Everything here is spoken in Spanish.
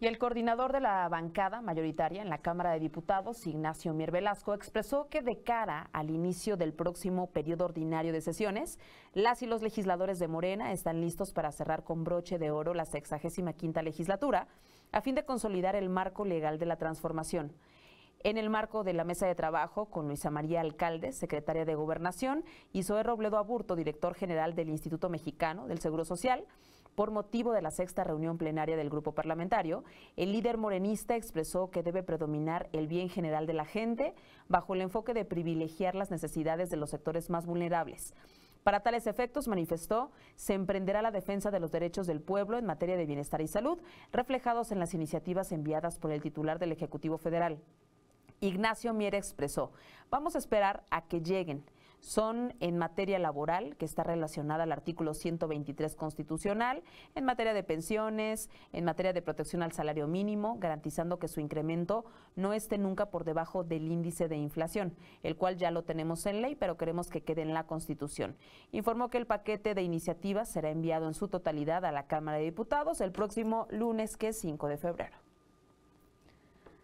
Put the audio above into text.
Y el coordinador de la bancada mayoritaria en la Cámara de Diputados, Ignacio Mier Velasco, expresó que de cara al inicio del próximo periodo ordinario de sesiones, las y los legisladores de Morena están listos para cerrar con broche de oro la sexagésima quinta legislatura a fin de consolidar el marco legal de la transformación. En el marco de la mesa de trabajo con Luisa María Alcalde, secretaria de Gobernación, y Zoe Robledo Aburto, director general del Instituto Mexicano del Seguro Social, por motivo de la sexta reunión plenaria del grupo parlamentario, el líder morenista expresó que debe predominar el bien general de la gente bajo el enfoque de privilegiar las necesidades de los sectores más vulnerables. Para tales efectos, manifestó, se emprenderá la defensa de los derechos del pueblo en materia de bienestar y salud, reflejados en las iniciativas enviadas por el titular del Ejecutivo Federal. Ignacio Mier expresó, vamos a esperar a que lleguen son en materia laboral, que está relacionada al artículo 123 constitucional, en materia de pensiones, en materia de protección al salario mínimo, garantizando que su incremento no esté nunca por debajo del índice de inflación, el cual ya lo tenemos en ley, pero queremos que quede en la Constitución. Informó que el paquete de iniciativas será enviado en su totalidad a la Cámara de Diputados el próximo lunes, que es 5 de febrero.